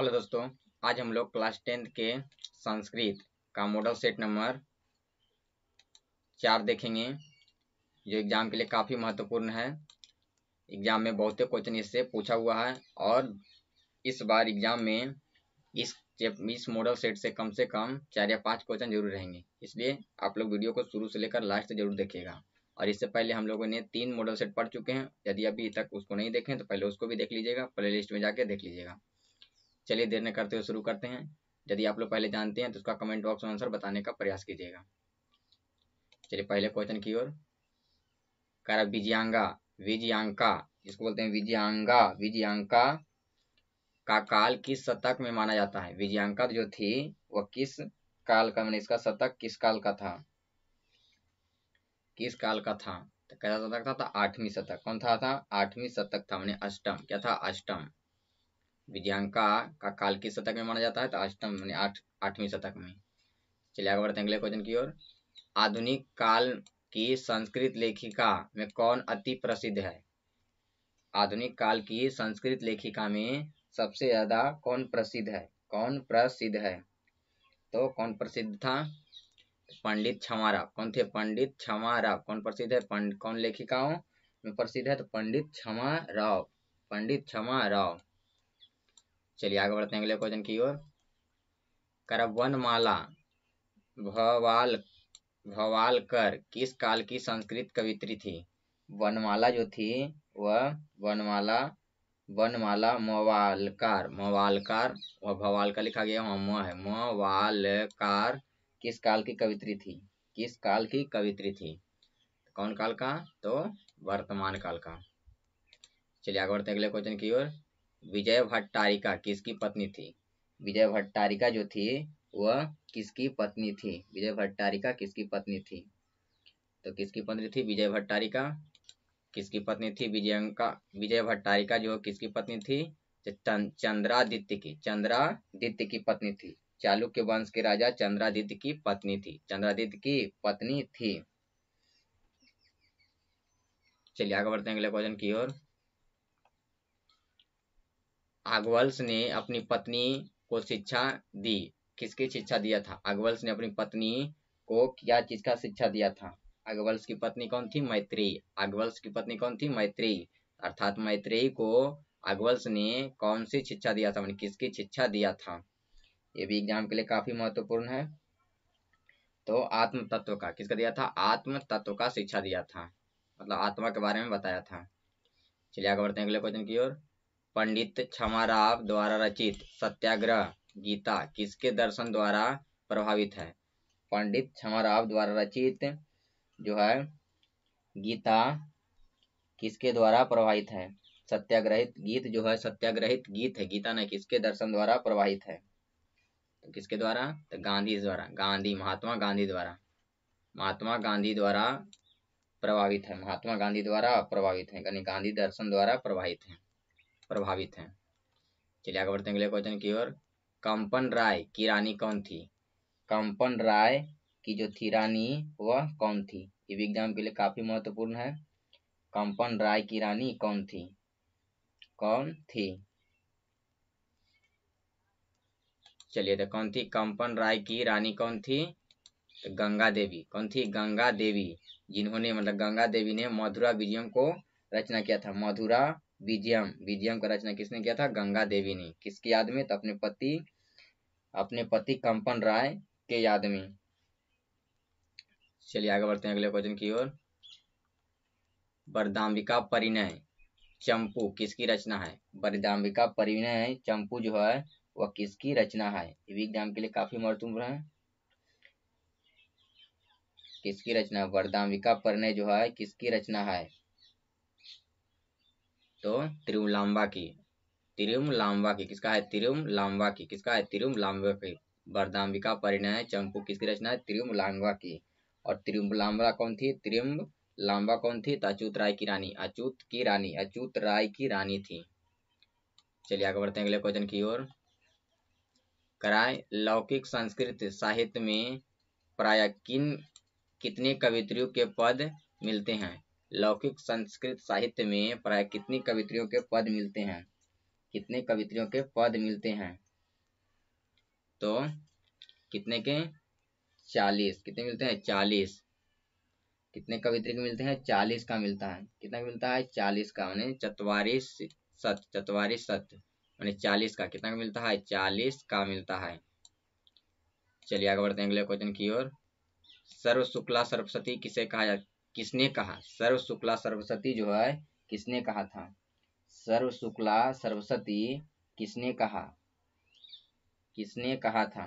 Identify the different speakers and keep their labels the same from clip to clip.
Speaker 1: hello दोस्तों आज हम लोग क्लास टेंथ के संस्कृत का मॉडल सेट नंबर चार देखेंगे जो एग्जाम के लिए काफ़ी महत्वपूर्ण है एग्जाम में बहुत क्वेश्चन इससे पूछा हुआ है और इस बार एग्जाम में इस इस मॉडल सेट से कम से कम चार या पाँच क्वेश्चन जरूर रहेंगे इसलिए आप लोग वीडियो को शुरू से लेकर लास्ट जरूर देखेगा और इससे पहले हम लोगों ने तीन मॉडल सेट पढ़ चुके हैं यदि अभी तक उसको नहीं देखें तो पहले उसको भी देख लीजिएगा प्ले लिस्ट में जाके देख लीजिएगा चलिए देर न करते हुए शुरू करते हैं यदि आप लोग पहले जानते हैं तो उसका कमेंट बॉक्स में आंसर बताने का प्रयास कीजिएगा चलिए पहले क्वेश्चन की ओर कर विजयांगा विजयांका इसको बोलते हैं विजयांगा विजयांका का काल किस शतक में माना जाता है विजयांका जो थी वह किस काल का मैंने इसका शतक किस काल का था किस काल का था तो कैसा शतक था, था तो आठवीं शतक कौन था था आठवीं शतक था मैंने अष्टम क्या था अष्टम विद्यांका का काल किस शतक में माना जाता है तो अष्टम तो मानी आठ आठवीं शतक में चलिए आगे बढ़ते हैं अगले क्वेश्चन की ओर आधुनिक काल की संस्कृत लेखिका में कौन अति प्रसिद्ध है आधुनिक काल की संस्कृत लेखिका में सबसे ज्यादा कौन प्रसिद्ध है कौन प्रसिद्ध है तो कौन प्रसिद्ध था पंडित छमारा कौन थे पंडित छमारा कौन प्रसिद्ध है पंड कौन लेखिकाओं में प्रसिद्ध है तो पंडित क्षमा राव पंडित क्षमा राव चलिए आगे बढ़ते हैं अगले क्वेश्चन की ओर करवनमाला भवाल भवालकर किस काल की संस्कृत कवित्री थी वनमाला जो थी वह वनमाला वनमाला मवालकार मवालकार वह भवाल का लिखा गया वहाँ म है मवालकार किस काल की कवित्री थी किस काल की कवित्री थी कौन काल का तो वर्तमान काल का चलिए आगे बढ़ते हैं अगले क्वेश्चन की ओर विजय भट्टारिका किसकी पत्नी थी विजय भट्टारिका जो थी वह किसकी पत्नी थी विजय भट्टारिका किसकी पत्नी थी तो किसकी पत्नी थी विजय भट्टारिका किसकी पत्नी थी विजयंका विजय भट्टारिका जो किसकी पत्नी थी चंद्रादित्य की चंद्रादित्य की पत्नी थी चालुक्य वंश के राजा चंद्रादित्य की पत्नी थी चंद्रादित्य की पत्नी थी चलिए आगे बढ़ते हैं अगले क्वेश्चन की ओर आगवल्स ने अपनी पत्नी को शिक्षा दी किसकी शिक्षा दिया था अगवल्स ने अपनी पत्नी को क्या चीज का शिक्षा दिया था अगवल्स की पत्नी कौन थी मैत्री अगवल्स की पत्नी कौन थी मैत्री अर्थात मैत्री को अगवल्स ने कौन सी शिक्षा दिया था मैंने किसकी शिक्षा दिया था ये भी एग्जाम के लिए काफी महत्वपूर्ण है तो आत्म तत्व का किसका दिया था आत्म तत्व का शिक्षा दिया था मतलब आत्मा के बारे में बताया था चलिए आगे बढ़ते हैं अगले क्वेश्चन की ओर पंडित क्षमाराव द्वारा रचित सत्याग्रह गीता किसके दर्शन द्वारा प्रभावित है पंडित क्षमाराव द्वारा रचित जो है गीता किसके द्वारा प्रभावित है सत्याग्रहित गीत जो है सत्याग्रहित गीत है गीता न किसके दर्शन द्वारा प्रभावित है तो किसके द्वारा तो गांधी द्वारा गांधी महात्मा गांधी द्वारा महात्मा गांधी द्वारा प्रभावित है महात्मा गांधी द्वारा प्रभावित है यानी गांधी दर्शन द्वारा प्रभावित है प्रभावित हैं चलिए आगे बढ़ते हैं अगले क्वेश्चन की ओर कंपन राय की रानी कौन थी कंपन राय की जो थी रानी वह कौन थी ये भी एग्जाम के लिए काफ़ी महत्वपूर्ण है कंपन राय की रानी कौन थी कौन थी चलिए तो कौन थी कंपन राय की रानी कौन थी तो गंगा देवी कौन थी गंगा देवी जिन्होंने मतलब गंगा देवी ने मधुरा विजयम को रचना किया था मधुरा विजयम विजयम का रचना किसने किया था गंगा देवी ने किसकी याद में तो अपने पति अपने पति कंपन राय के याद में चलिए आगे बढ़ते हैं अगले क्वेश्चन की ओर बरदाम्बिका परिणय चंपू किसकी रचना है बरदाम्बिका परिणय चंपू जो है वह किसकी रचना है ये भी एग्जाम के लिए काफी महत्वपूर्ण है किसकी रचना है बरदाम्बिका परिणय जो है किसकी रचना है तो लाम्बा की त्रिम लाम्बा की किसका है त्रिम लाम्बा की किसका है त्रिम लाम्बा की वरदाम्बिका परिणय चंपू किसकी रचना है त्रिम लाम्बा की और त्रिम लाम्बा कौन थी त्रिम लाम्बा कौन थी तो अचूत राय की रानी अचूत की रानी अचूत राय की रानी थी चलिए आगे बढ़ते हैं अगले क्वेश्चन की ओर कराए लौकिक संस्कृत साहित्य में प्राय किन कितने कवित्रियों के पद मिलते हैं लौकिक संस्कृत साहित्य में प्राय कितनी कवित्रियों के पद मिलते हैं कितने कवित्रियों के पद मिलते हैं तो कितने के चालीस कितने मिलते हैं चालीस कितने कवित्री के मिलते हैं चालीस का मिलता है कितना मिलता है चालीस का मैंने चतवारिस सत्य चतवारिस सत्य मैंने चालीस का कितना का मिलता है चालीस का मिलता है चलिए आगे बढ़ते हैं अगले क्वेश्चन की ओर सर्व शुक्ला सरस्वती किसे कहा जाता किसने कहा सर्व शुक्ला सर्वसती जो है किसने कहा था सर्व शुक्ला सर्वसती किसने कहा किसने कहा था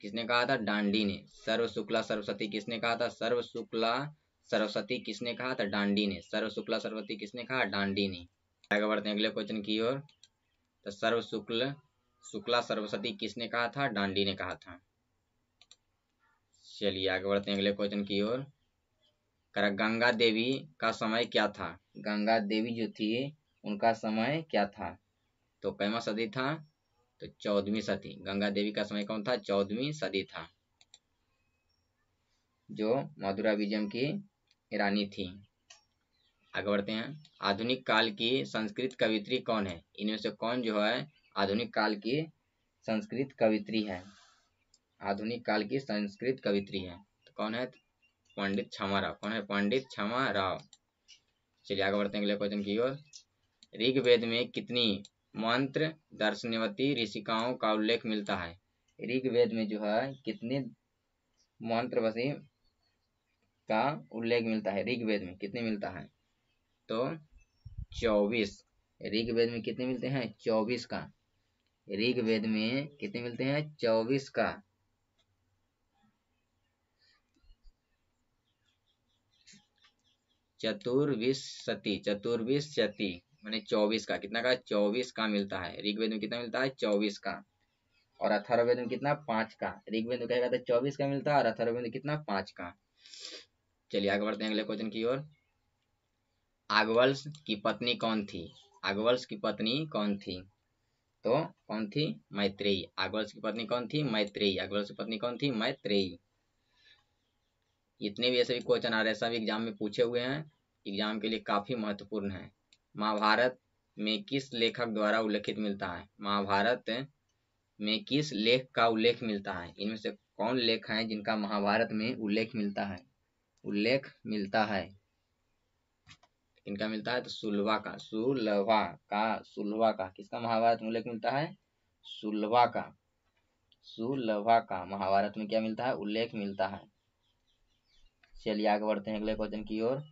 Speaker 1: किसने कहा था डांडी ने सर्व शुक्ला सरस्वती किसने कहा था सर्व शुक्ला सरस्वती किसने कहा था डांडी ने सर्व शुक्ला सरस्वती किसने कहा डांडी ने आगे बढ़ते हैं अगले क्वेश्चन की ओर तो सर्व शुक्ल शुक्ला सर्वसती किसने कहा था डांडी ने कहा था चलिए आगे बढ़ते हैं अगले क्वेश्चन की ओर करा गंगा देवी का समय क्या था गंगा देवी जो थी उनका समय क्या था तो कैमा सदी था तो चौदहवीं सदी गंगा देवी का समय कौन था चौदहवीं सदी था जो मधुरा विजयम की रानी थी आगे बढ़ते हैं आधुनिक काल की संस्कृत कवित्री कौन है इनमें से कौन जो है आधुनिक काल की संस्कृत कवित्री है आधुनिक काल की संस्कृत कवित्री है तो कौन है पंडित क्षमा राव कौन है पंडित क्षमा राव चलिए आगे बढ़ते हैं अगले क्वेश्चन की ओर ऋग्वेद में कितनी मंत्र दर्शनवती ऋषिकाओं का उल्लेख मिलता है ऋग्वेद में जो है कितने वसी का उल्लेख मिलता है ऋग्वेद में कितने मिलता है तो चौबीस ऋग्वेद में कितने मिलते हैं चौबीस का ऋग्वेद में कितने मिलते हैं चौबीस का चतुर्विश सती चतुर्विश सती मैंने चौबीस का कितना का चौबीस का मिलता है ऋग्वेद में कितना मिलता है चौबीस का और अथर्वेद में कितना पांच का ऋग्वेद में कहेगा तो चौबीस का मिलता है और अथर्वेद में कितना पांच का चलिए आगे बढ़ते हैं अगले क्वेश्चन की ओर आगवल्स की पत्नी कौन थी आगवल्स की पत्नी कौन थी तो कौन थी मैत्रेयी अकबर की पत्नी कौन थी मैत्रेयी अकबर की पत्नी कौन थी मैत्रेयी इतने भी ऐसे भी क्वेश्चन आ रहे हैं सब एग्जाम में पूछे हुए हैं एग्जाम के लिए काफी महत्वपूर्ण है महाभारत में किस लेखक द्वारा उल्लेखित मिलता है महाभारत में किस लेख का उल्लेख मिलता है इनमें से कौन लेख हैं जिनका महाभारत में उल्लेख मिलता है उल्लेख मिलता है इनका मिलता है तो सुलवा का सुलवा का सुलवा का किसका महाभारत में उल्लेख मिलता है सुलवा का सुलवा का महाभारत में क्या मिलता है उल्लेख मिलता है चलिए आगे बढ़ते हैं अगले क्वेश्चन की ओर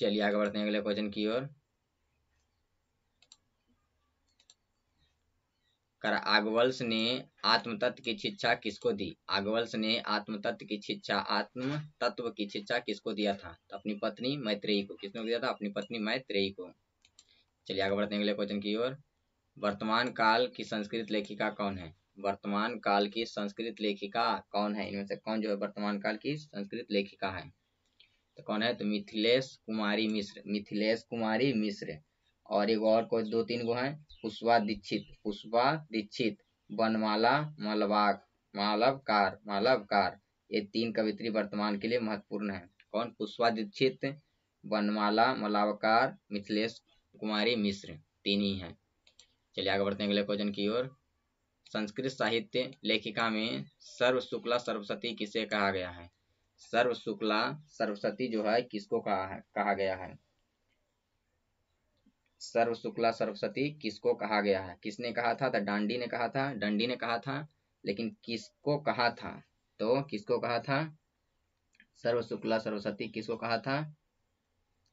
Speaker 1: चलिए आगे बढ़ते हैं अगले क्वेश्चन की ओर कर आगवल्स ने आत्म तत्व की शिक्षा किसको दी आगवल्स ने आत्म तत्व की शिक्षा आत्म तत्व की शिक्षा किसको दिया था तो अपनी पत्नी मैत्रेयी को किसने दिया था अपनी पत्नी मैत्रेयी को चलिए आगे बढ़ते हैं अगले क्वेश्चन की ओर वर्तमान काल की संस्कृत लेखिका कौन है वर्तमान काल की संस्कृत लेखिका कौन है इनमें से कौन जो है वर्तमान काल की संस्कृत लेखिका है तो कौन है तो मिथिलेश कुमारी मिश्र मिथिलेश कुमारी मिश्र और एक और कोई दो तीन गो है पुष्पा दीक्षित पुष्पा दीक्षित वनमाला मलवाक मालवकार मालवकार ये तीन कवित्री वर्तमान के लिए महत्वपूर्ण है कौन पुष्पा दीक्षित वनमाला मलावकार मिथिलेश कुमारी मिश्र तीन ही हैं चलिए आगे बढ़ते हैं अगले क्वेश्चन की ओर संस्कृत साहित्य लेखिका में सर्व शुक्ला सर्वसती किसे कहा गया है सर्व शुक्ला सर्वसती जो है किसको कहा है कहा गया है सर्व शुक्ला सरस्वती किसको कहा गया है किसने कहा था तो डांडी ने कहा था डंडी ने कहा था लेकिन किसको कहा था तो किसको कहा था सर्व शुक्ला सरस्वती किसको कहा था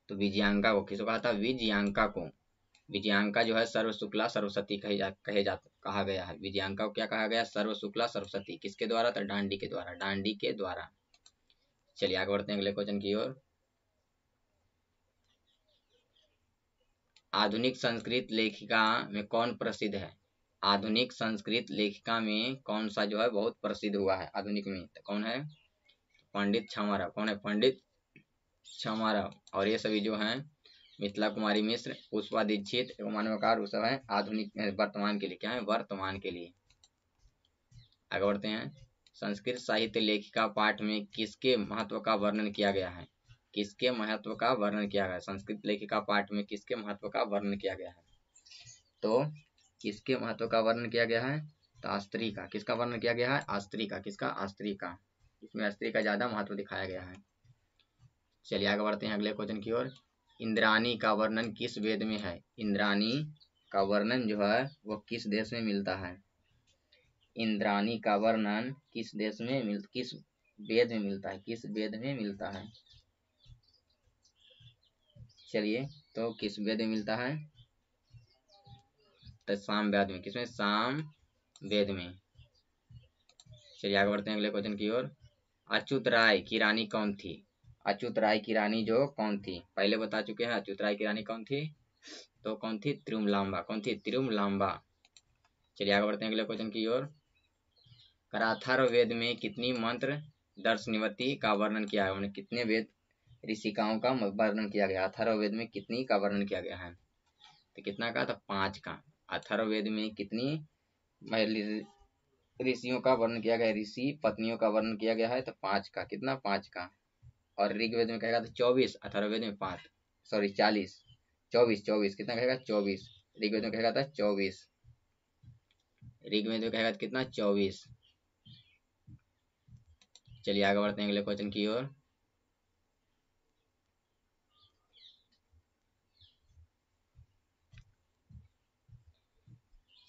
Speaker 1: तो विजयांका को किसको कहा था विजयांका को विजयांका जो है सर्व शुक्ला सरस्वती कही जा कहे जा कहा गया है विजयांका को क्या कहा गया सर्व शुक्ला सरस्वती किसके द्वारा था तो डांडी के द्वारा डांडी के द्वारा चलिए आगे बढ़ते हैं अगले क्वेश्चन की ओर आधुनिक संस्कृत लेखिका में कौन प्रसिद्ध है आधुनिक संस्कृत लेखिका में कौन सा जो है बहुत प्रसिद्ध हुआ है आधुनिक में तो कौन है पंडित छामाराव कौन है पंडित छामाराव और ये सभी जो हैं मिथिला कुमारी मिश्र पुष्पा दीक्षित एवं मानवकार सब है आधुनिक वर्तमान के लिए क्या है वर्तमान के लिए आगे बढ़ते हैं संस्कृत साहित्य लेखिका पाठ में किसके महत्व का वर्णन किया गया है किसके महत्व का वर्णन किया गया है संस्कृत लेखिका पाठ में किसके महत्व का वर्णन किया गया है तो किसके महत्व का वर्णन किया गया है तो अस्त्री का किसका वर्णन किया गया है अस्त्री का किसका अस्त्री का इसमें अस्त्री का ज्यादा महत्व दिखाया गया है चलिए आगे बढ़ते हैं अगले क्वेश्चन की ओर इंद्राणी का वर्णन किस वेद में है इंद्राणी का वर्णन जो है वो किस देश में मिलता है इंद्राणी का वर्णन किस देश में मिल किस वेद में मिलता है किस वेद में मिलता है चलिए तो किस वेद में मिलता है तो साम वेद में किसमें साम वेद में चलिए आगे बढ़ते हैं अगले क्वेश्चन की ओर अच्युत राय की रानी कौन थी अच्युत राय की रानी जो कौन थी पहले बता चुके हैं अच्युत राय की रानी कौन थी तो कौन थी तिरुमलाम्बा कौन थी तिरुमलाम्बा चलिए आगे बढ़ते हैं अगले क्वेश्चन की ओर कराथार वेद में कितनी मंत्र दर्शनिवती का वर्णन किया है उन्होंने कितने वेद ऋषिकाओं का वर्णन किया गया अथर्ववेद में कितनी का वर्णन किया गया है तो कितना का तो पांच का अथर्ववेद में कितनी ऋषियों का वर्णन किया गया ऋषि पत्नियों का वर्णन किया गया है तो पांच का कितना पांच का और ऋग्वेद में कहेगा तो चौबीस अथर्ववेद में पांच सॉरी चालीस चौबीस चौबीस कितना कहेगा चौबीस ऋग्वेद में कहेगा था चौबीस ऋग्वेद में कहेगा कितना चौबीस चलिए आगे बढ़ते हैं अगले क्वेश्चन की ओर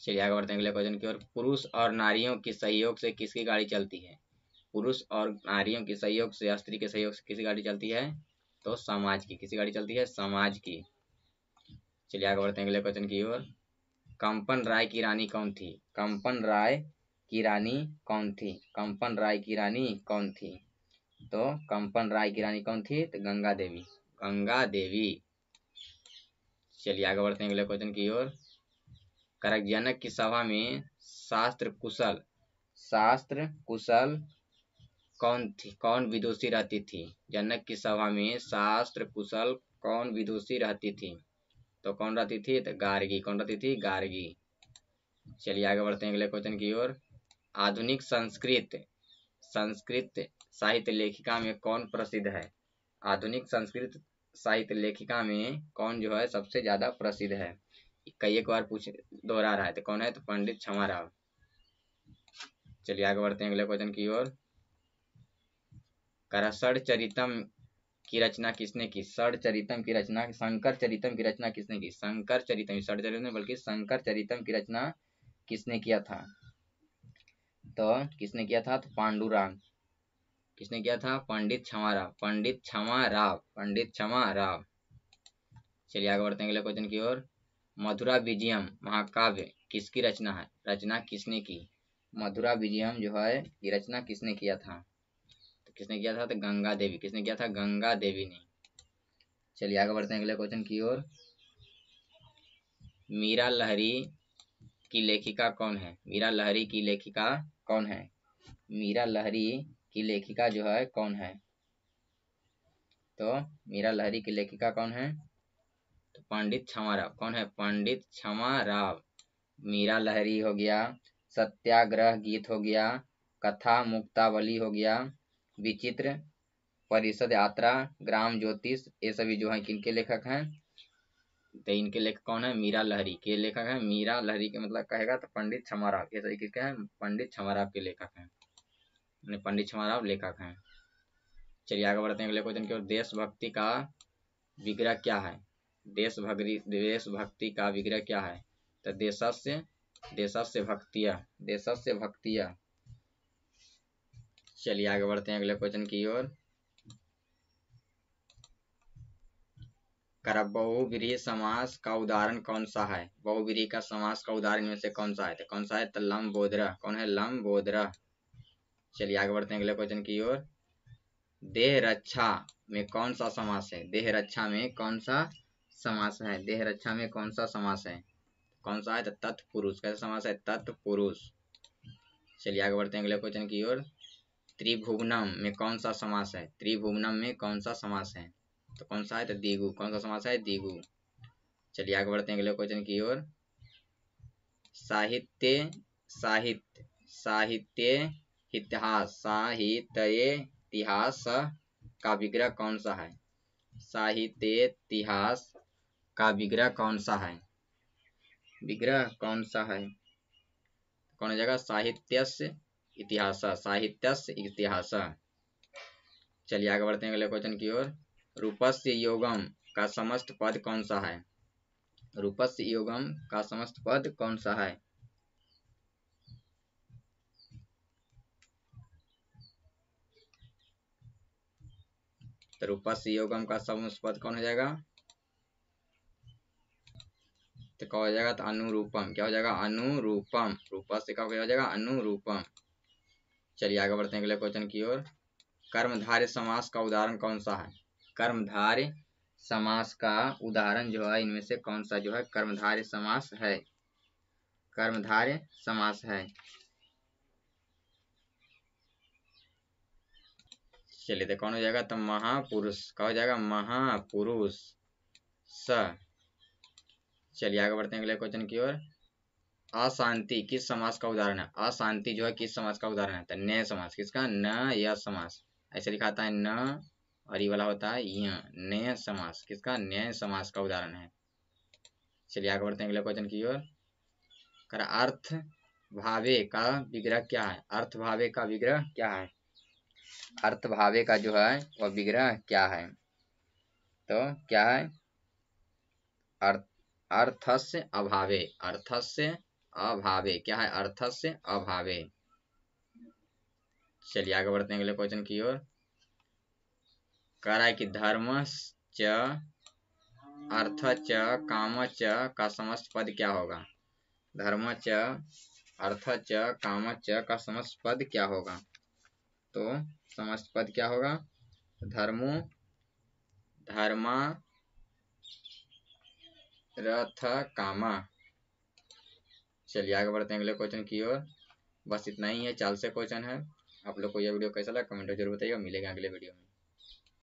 Speaker 1: चलिए आगे बढ़ते हैं अगले क्वेश्चन की ओर पुरुष और नारियों के सहयोग से किसकी गाड़ी चलती है पुरुष और नारियों के सहयोग से स्त्री के सहयोग से किसकी गाड़ी चलती है तो समाज की किसी गाड़ी चलती है समाज की चलिए आगे बढ़ते हैं अगले क्वेश्चन की ओर कंपन राय की रानी कौन थी कंपन राय की रानी कौन थी कंपन राय की रानी कौन थी तो कंपन राय की रानी कौन थी तो गंगा देवी गंगा देवी चलिए आगे बढ़ते हैं अगले क्वेश्चन की ओर करक जनक की सभा में शास्त्र कुशल शास्त्र कुशल कौन थी कौन विदुषी रहती थी जनक की सभा में शास्त्र कुशल कौन विदुषी रहती थी तो कौन रहती थी तो गार्गी कौन रहती थी गार्गी चलिए आगे बढ़ते हैं अगले क्वेश्चन की ओर आधुनिक संस्कृत संस्कृत साहित्य लेखिका में कौन प्रसिद्ध है आधुनिक संस्कृत साहित्य लेखिका में कौन जो है सबसे ज्यादा प्रसिद्ध है कई एक बार पूछ दोहरा रहा है तो कौन है तो पंडित क्षमा राव चलिए आगे बढ़ते हैं अगले क्वेश्चन की ओर करसड़ चरितम की रचना किसने की सड़ चरितम की रचना शंकर चरितम की रचना किसने की शंकर चरितम सड़ चरितम बल्कि शंकर चरितम की रचना किसने किया था तो किसने किया था तो पांडुराम किसने किया था पंडित क्षमा राव पंडित क्षमा राव पंडित क्षमा राव चलिए आगे बढ़ते हैं अगले क्वेश्चन की ओर मधुरा विजयम महाकाव्य किसकी रचना है रचना किसने की मधुरा विजयम जो है ये रचना किसने किया था तो किसने किया था तो गंगा देवी किसने किया था गंगा देवी ने चलिए आगे बढ़ते हैं अगले क्वेश्चन की ओर मीरा लहरी की लेखिका कौन है मीरा लहरी की लेखिका कौन है मीरा लहरी की लेखिका जो है कौन है तो मीरा लहरी की लेखिका कौन है तो पंडित क्षमा राव कौन है पंडित क्षमा राव मीरा लहरी हो गया सत्याग्रह गीत हो गया कथा मुक्तावली हो गया विचित्र परिषद यात्रा ग्राम ज्योतिष ये सभी जो है किनके लेखक हैं तो इनके लेखक कौन है मीरा लहरी के लेखक हैं मीरा लहरी के मतलब कहेगा तो पंडित राव ये सभी किसके हैं पंडित क्षमाराव के लेखक हैं पंडित क्षमाराव लेखक हैं चलिए आगे बढ़ते हैं अगले क्वेश्चन की ओर देशभक्ति का विग्रह क्या है देशभगरी देशभक्ति का विग्रह क्या है तो देशस्य देशस्य भक्तिया देशस्य भक्तिया चलिए आगे बढ़ते हैं अगले क्वेश्चन की ओर कर समास का उदाहरण कौन सा है बहुविरी का समास का उदाहरण में से कौन सा है तो कौन सा है तो बोधरा कौन है बोधरा चलिए आगे बढ़ते हैं अगले क्वेश्चन की ओर देह रक्षा में कौन सा समास है देह रक्षा में कौन सा समास है देह रक्षा में कौन सा समास है कौन सा है तो तत्पुरुष कैसा समास है तत्पुरुष चलिए आगे बढ़ते हैं अगले क्वेश्चन की ओर त्रिभुवनम में कौन सा समास है त्रिभुवनम में कौन सा समास है तो कौन सा है तो दिगु कौन सा समास है दिगु चलिए आगे बढ़ते हैं अगले क्वेश्चन की ओर साहित्य साहित्य साहित्य इतिहास साहित्य इतिहास का विग्रह कौन सा है साहित्य इतिहास का विग्रह कौन सा है विग्रह कौन सा है कौन जाएगा साहित्य इतिहास साहित्य इतिहास चलिए आगे बढ़ते हैं अगले क्वेश्चन की ओर रूपस्य योगम का समस्त पद कौन सा है रूपस्य योगम का समस्त पद कौन सा है तो रूपस्य योगम का समस्त पद कौन हो जाएगा तो क्या हो जाएगा तो अनुरूपम क्या हो जाएगा अनुरूपम रूपा से क्या हो जाएगा अनुरूपम चलिए आगे बढ़ते हैं अगले क्वेश्चन की ओर कर्मधार्य समास का उदाहरण कौन सा है कर्मधार्य समास का उदाहरण जो है इनमें से कौन सा जो है कर्मधार्य समास है कर्मधार्य समास है चलिए तो कौन हो जाएगा तो महापुरुष का हो जाएगा महापुरुष स चलिए आगे बढ़ते हैं अगले क्वेश्चन की ओर अशांति किस समाज का उदाहरण है अशांति जो है किस समाज का उदाहरण है तो न किसका न या समाज ऐसे लिखा है न और ये वाला होता है य नय समास किसका न्याय समास का उदाहरण है चलिए आगे बढ़ते हैं अगले क्वेश्चन की ओर कर अर्थ भावे का विग्रह क्या है अर्थ भावे का विग्रह क्या है अर्थ भावे का जो है वह विग्रह क्या है तो क्या है अर्थ अर्थस्य अभावे अर्थस्य अभावे क्या है अर्थस्य अभावे चलिए आगे बढ़ते हैं अगले क्वेश्चन की ओर कराए कि धर्म च अर्थ च काम च का समस्त पद क्या होगा धर्म च अर्थ च काम च का समस्त पद क्या होगा तो समस्त पद क्या होगा धर्मो धर्मा रथ कामा चलिए आगे बढ़ते हैं अगले क्वेश्चन की ओर बस इतना ही है चाल से क्वेश्चन है आप लोग को यह वीडियो कैसा लगा कमेंट में जरूर बताइए मिलेगा अगले वीडियो में